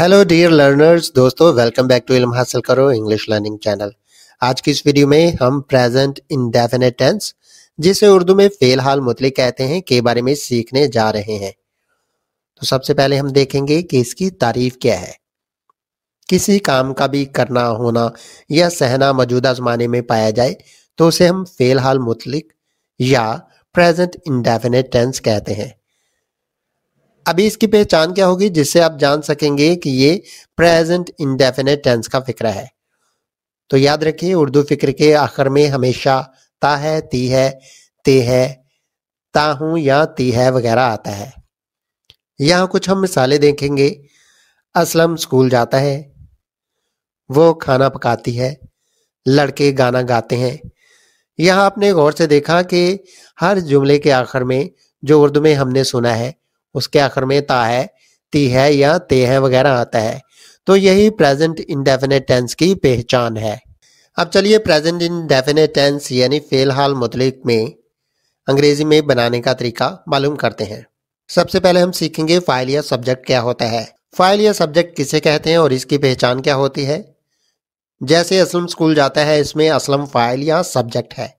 Hello dear learners दोस्तों welcome back to इलम हासिल करो इंग्लिश लर्निंग चैनल आज की इस वीडियो में हम प्रेजेंट इंडेफिनेट टेंस जिसे उर्दू में हाल मुतलिक कहते हैं के बारे में सीखने जा रहे हैं तो सबसे पहले हम देखेंगे कि इसकी तारीफ क्या है किसी काम का भी करना होना या सहना मौजूदा ज़माने में पाया जाए तो उसे हम हाल मुतलिक या प्रेजेंट इंडेफिनेट टेंस कहते हैं अभी इसकी पहचान क्या होगी जिससे आप जान सकेंगे कि ये प्रेजेंट इंडेफिनेट टेंस का फिक्र है तो याद रखिए उर्दू फिक्र के आखिर में हमेशा ता है ती है ते है ता हूं या ती है वगैरह आता है यहाँ कुछ हम मिसालें देखेंगे असलम स्कूल जाता है वो खाना पकाती है लड़के गाना गाते हैं यहां आपने गौर से देखा कि हर जुमले के आखिर में जो उर्दू में हमने सुना है उसके आखिर में ता है ती है या ते है वगैरह आता है तो यही प्रेजेंट इंडेफिनेट टेंस की पहचान है अब चलिए प्रेजेंट इंडेफिनेट टेंस यानी फ़िलहाल मुतलिक में अंग्रेज़ी में बनाने का तरीका मालूम करते हैं सबसे पहले हम सीखेंगे फाइल या सब्जेक्ट क्या होता है फाइल या सब्जेक्ट किसे कहते हैं और इसकी पहचान क्या होती है जैसे असलम स्कूल जाता है इसमें असलम फाइल या सब्जेक्ट है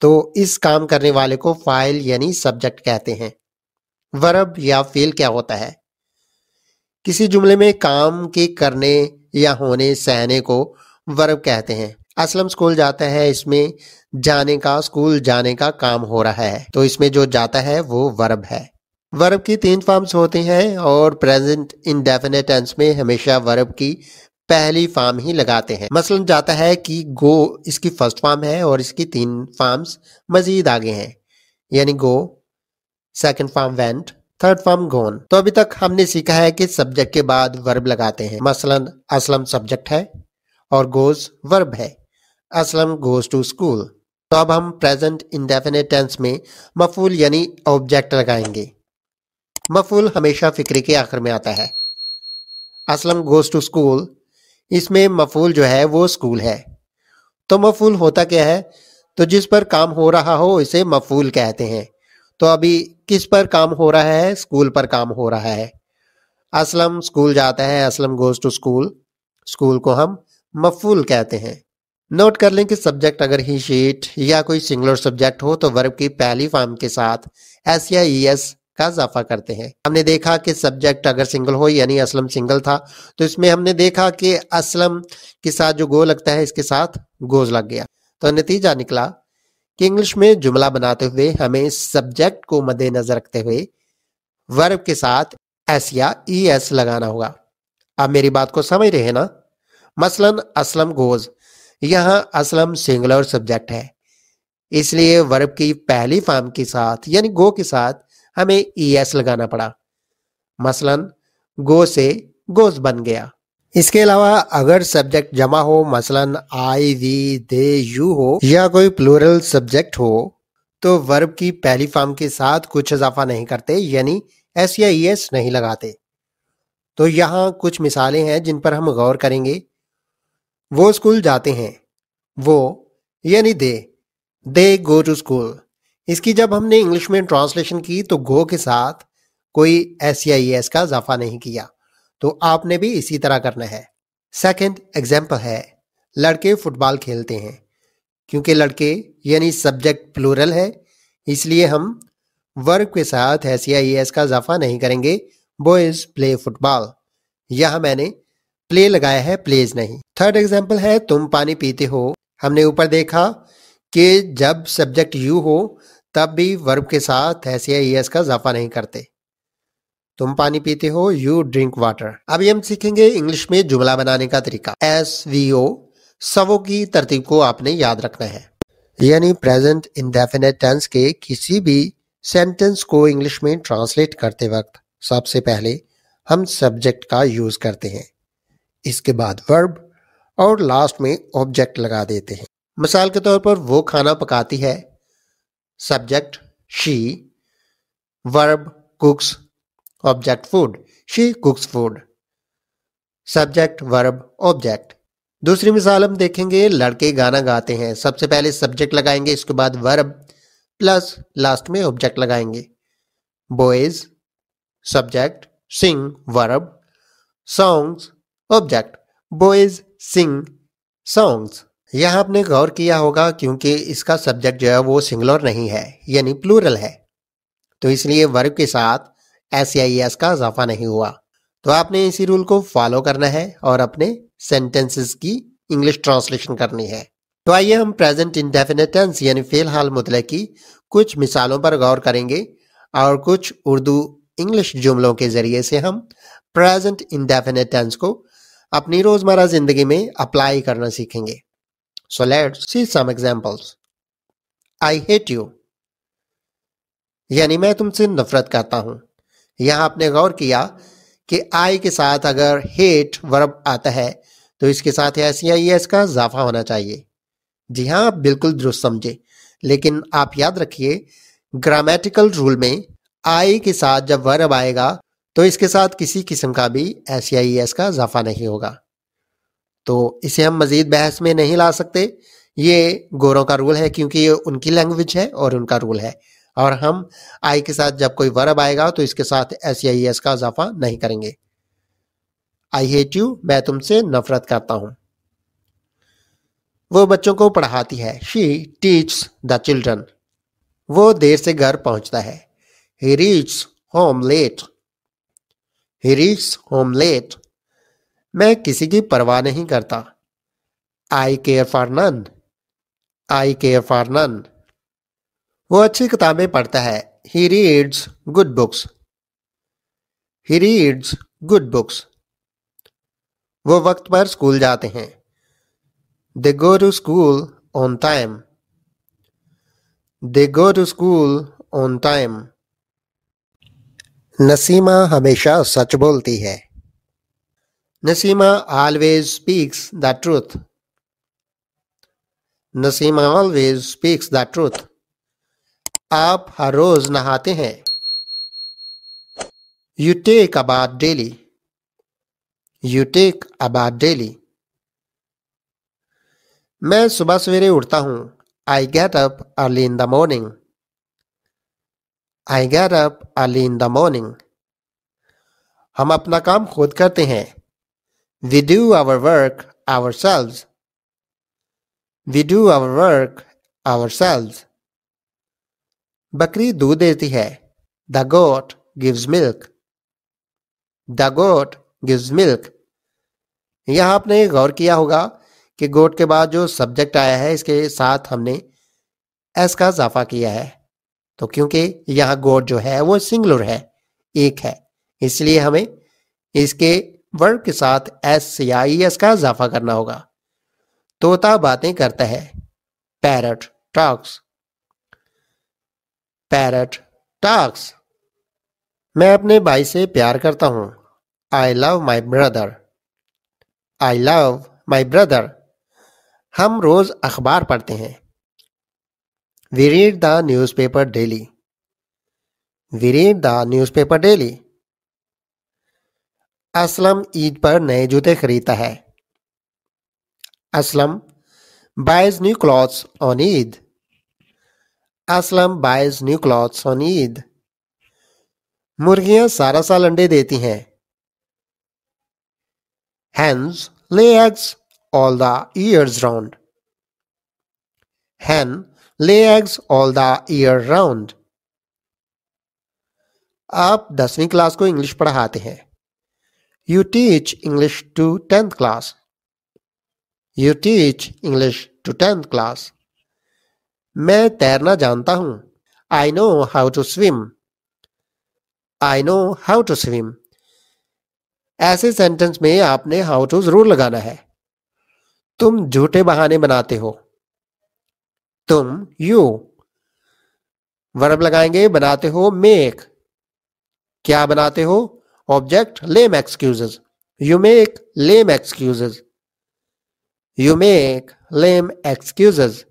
तो इस काम करने वाले को फाइल यानी सब्जेक्ट कहते हैं वर्ब या फेल क्या होता है किसी जुमले में काम के करने या होने सहने को वर्ब कहते हैं असलम स्कूल जाता है इसमें जाने का स्कूल जाने का काम हो रहा है तो इसमें जो जाता है वो वर्ब है वर्ब की तीन फॉर्म्स होते हैं और प्रेजेंट इनडेफिनेट टेंस में हमेशा वर्ब की पहली फॉर्म ही लगाते हैं मसलन जाता है कि गो इसकी फर्स्ट फॉर्म है और इसकी तीन फॉर्म्स मजीद आगे हैं यानी go second form went third form gone तो अभी तक हमने सीखा है कि सब्जेक्ट के बाद वर्ब लगाते हैं मसलन असलम सब्जेक्ट है और गोज वर्ब है असलम गोज टू स्कूल तो अब हम प्रेजेंट इंडेफिनेट टेंस में मफूल यानी ऑब्जेक्ट लगाएंगे मफूल हमेशा फिक्रे के आखिर में आता है असलम गोज टू स्कूल इसमें मफूल जो है वो स्कूल है तो मफूल होता क्या है तो जिस पर काम हो रहा हो इसे मफूल कहते हैं तो अभी किस पर काम हो रहा है स्कूल पर काम हो रहा है असलम स्कूल जाता है Aslam goes to school school को हम मफूल कहते हैं नोट कर लें कि सब्जेक्ट अगर ही शीट या कोई सिंगलर सब्जेक्ट हो तो वर्ब की पहली फॉर्म के साथ एस या ई e एस का इजाफा करते हैं हमने देखा कि सब्जेक्ट अगर सिंगल हो यानी असलम सिंगल था तो इसमें हमने देखा कि असलम के साथ जो गो लगता है इसके साथ गोज लग गया तो नतीजा निकला कि इंग्लिश में जुमला बनाते हुए हमें सब्जेक्ट को मद्देनजर रखते हुए वर्ब के साथ एस या ई एस लगाना होगा आप मेरी बात को समझ रहे हैं ना मसलन असलम गोज यहां असलम सिंगुलर सब्जेक्ट है इसलिए वर्ब की पहली फॉर्म के साथ यानी गो के साथ हमें ई एस लगाना पड़ा मसलन गो से गोज बन गया इसके अलावा अगर सब्जेक्ट जमा हो मसलन आई वी दे यू हो या कोई प्लूरल सब्जेक्ट हो तो वर्ब की पहली फॉर्म के साथ कुछ इजाफा नहीं करते यानी एस या ई e एस नहीं लगाते तो यहाँ कुछ मिसालें हैं जिन पर हम गौर करेंगे वो स्कूल जाते हैं वो यानी दे दे गो टू स्कूल इसकी जब हमने इंग्लिश में ट्रांसलेशन की तो गो के साथ कोई एस या ई e एस का इजाफा नहीं किया तो आपने भी इसी तरह करना है सेकंड एग्जाम्पल है लड़के फुटबॉल खेलते हैं क्योंकि लड़के यानी सब्जेक्ट प्लूरल है इसलिए हम वर्ग के साथ एस आई एस का इजाफा नहीं करेंगे बॉयज प्ले फुटबॉल यह मैंने प्ले लगाया है प्लेज नहीं थर्ड एग्जाम्पल है तुम पानी पीते हो हमने ऊपर देखा कि जब सब्जेक्ट यू हो तब भी वर्ब के साथ एस या एस का इजाफा नहीं करते तुम पानी पीते हो यू ड्रिंक वाटर अभी हम सीखेंगे इंग्लिश में जुमला बनाने का तरीका एस वी ओ सवो की तरतीब को आपने याद रखना है यानी प्रेजेंट इंडेफिनेट टेंस के किसी भी सेंटेंस को इंग्लिश में ट्रांसलेट करते वक्त सबसे पहले हम सब्जेक्ट का यूज करते हैं इसके बाद वर्ब और लास्ट में ऑब्जेक्ट लगा देते हैं मिसाल के तौर पर वो खाना पकाती है subject she verb cooks object food she cooks food subject verb object दूसरी मिसाल हम देखेंगे लड़के गाना गाते हैं सबसे पहले सब्जेक्ट लगाएंगे इसके बाद वर्ब प्लस लास्ट में ऑब्जेक्ट लगाएंगे boys subject sing verb songs object boys sing songs यह आपने गौर किया होगा क्योंकि इसका सब्जेक्ट जो है वो सिंगलर नहीं है यानी प्लूरल है तो इसलिए वर्ब के साथ एस e का इजाफा नहीं हुआ तो आपने इसी रूल को फॉलो करना है और अपने सेंटेंसेस की इंग्लिश ट्रांसलेशन करनी है तो आइए हम प्रेजेंट इंडेफिनेट टेंस यानी फिलहाल मुतल की कुछ मिसालों पर गौर करेंगे और कुछ उर्दू इंग्लिश जुमलों के ज़रिए से हम प्रेजेंट इंडेफिनेट टेंस को अपनी रोज़मर्रा ज़िंदगी में अप्लाई करना सीखेंगे so let's see some examples I hate you यानी मैं तुमसे नफरत करता हूं यहाँ आपने गौर किया कि आई के साथ अगर हेट वर्ब आता है तो इसके साथ एस या एस का इजाफा होना चाहिए जी हाँ आप बिल्कुल दुरुस्त समझे लेकिन आप याद रखिए ग्रामेटिकल रूल में आई के साथ जब वर्ब आएगा तो इसके साथ किसी किस्म का भी एस या एस का इजाफा नहीं होगा तो इसे हम मज़ीद बहस में नहीं ला सकते ये गोरों का रूल है क्योंकि ये उनकी लैंग्वेज है और उनका रूल है और हम आई के साथ जब कोई वर्ब आएगा तो इसके साथ एस या एस का इजाफा नहीं करेंगे आई हेट यू मैं तुमसे नफरत करता हूं वो बच्चों को पढ़ाती है शी टीच द चिल्ड्रन वो देर से घर पहुंचता है he reach home late he reach home late मैं किसी की परवाह नहीं करता I care for none I care for none वो अच्छी किताबें पढ़ता है he reads good books he reads good books वो वक्त पर स्कूल जाते हैं they go to school on time they go to school on time Naseema हमेशा सच बोलती है Naseema always speaks the truth Naseema always speaks the truth आप हर रोज नहाते हैं you take a bath daily you take a bath daily मैं सुबह सवेरे उठता हूं I get up early in the morning I get up early in the morning हम अपना काम खुद करते हैं we do our work ourselves we do our work ourselves बकरी दूध देती है the goat gives milk the goat gives milk यह आपने गौर किया होगा कि गोट के बाद जो सब्जेक्ट आया है इसके साथ हमने एस का इजाफा किया है तो क्योंकि यहां गोट जो है वो सिंगुलर है एक है इसलिए हमें इसके वर्ब के साथ एस या ई एस का इजाफा करना होगा तोता बातें करता है पैरट टॉक्स पैरट टॉक्स मैं अपने भाई से प्यार करता हूँ I love my brother I love my brother हम रोज़ अखबार पढ़ते हैं we read the newspaper daily we read the newspaper daily Aslam Eid पर नए जूते खरीदता है Aslam buys new clothes on Eid Aslam buys new clothes on Eid मुर्गियां सारा साल अंडे देती हैं hens lay eggs all the years round hen lay eggs all the year round आप दसवीं क्लास को इंग्लिश पढ़ाते हैं you teach English to tenth class you teach English to tenth class मैं तैरना जानता हूं I know how to swim I know how to swim ऐसे सेंटेंस में आपने हाउ टू जरूर लगाना है तुम झूठे बहाने बनाते हो तुम यू वर्ब लगाएंगे बनाते हो मेक क्या बनाते हो object lame excuses you make lame excuses you make lame excuses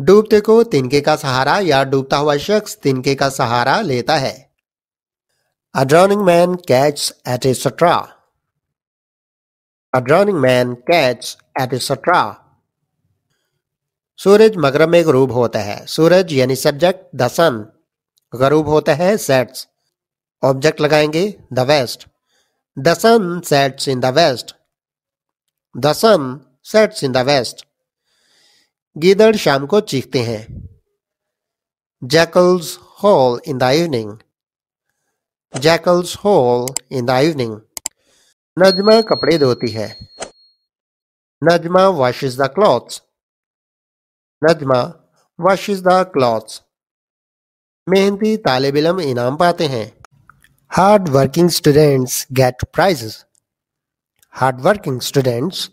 डूबते को तिनके का सहारा या डूबता हुआ शख्स तिनके का सहारा लेता है a drowning man catch at his straw. A drowning man catches at सूरज मगरब में गरूब होता है सूरज यानी सब्जेक्ट द सन गरूब होता है सेट्स ऑब्जेक्ट लगाएंगे the west the sun sets in the west the sun sets in the west गीदड़ शाम को चीखते हैं jackals howl in the evening jackals howl in the evening Najma कपड़े धोती है Najma washes the clothes Najma washes the clothes मेहंदी तालब इलम इनाम पाते हैं hard working students get prizes hard working students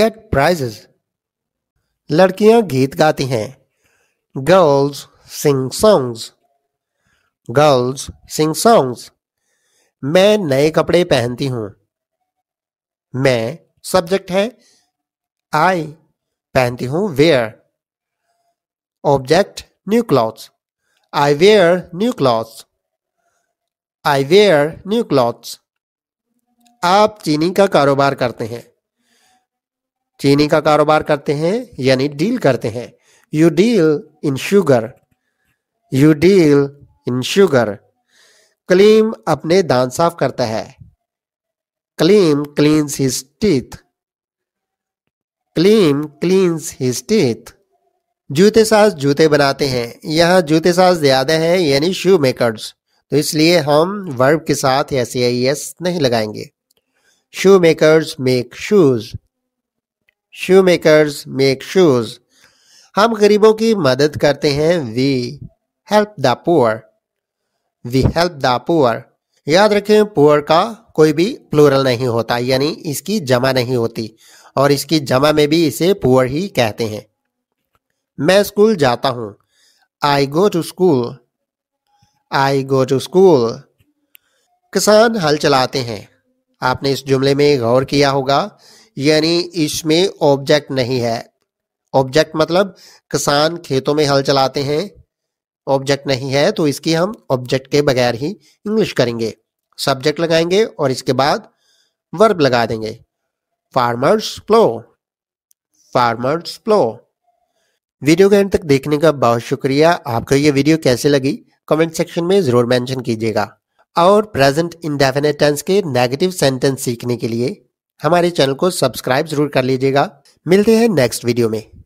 get prizes लड़कियां गीत गाती हैं girls sing songs girls sing songs मैं नए कपड़े पहनती हूं मैं सब्जेक्ट है आई पहनती हूं wear object new clothes I wear new clothes I wear new clothes आप चीनी का कारोबार करते हैं चीनी का कारोबार करते हैं यानी डील करते हैं you deal in sugar you deal in sugar Kaleem अपने दांत साफ करता है Kaleem cleans his teeth Kaleem cleans his teeth जूते साज जूते बनाते हैं यहाँ जूते साज ज्यादा है यानी शू मेकर्स तो इसलिए हम वर्ब के साथ एस एस e नहीं लगाएंगे shoe makers make shoes shoe makers make shoes हम गरीबों की मदद करते हैं we help the poor we help the poor याद रखें पुअर का कोई भी प्लूरल नहीं होता यानी इसकी जमा नहीं होती और इसकी जमा में भी इसे पुअर ही कहते हैं मैं स्कूल जाता हूँ I go to school I go to school किसान हल चलाते हैं आपने इस जुमले में गौर किया होगा यानी इसमें ऑब्जेक्ट नहीं है ऑब्जेक्ट मतलब किसान खेतों में हल चलाते हैं ऑब्जेक्ट नहीं है तो इसकी हम ऑब्जेक्ट के बगैर ही इंग्लिश करेंगे सब्जेक्ट लगाएंगे और इसके बाद वर्ब लगा देंगे farmers plough farmers plough video के एंड तक देखने का बहुत शुक्रिया आपको ये वीडियो कैसे लगी कमेंट सेक्शन में ज़रूर मेंशन कीजिएगा और प्रेजेंट इंडेफिनेट टेंस के नेगेटिव सेंटेंस सीखने के लिए हमारे चैनल को सब्सक्राइब जरूर कर लीजिएगा मिलते हैं नेक्स्ट वीडियो में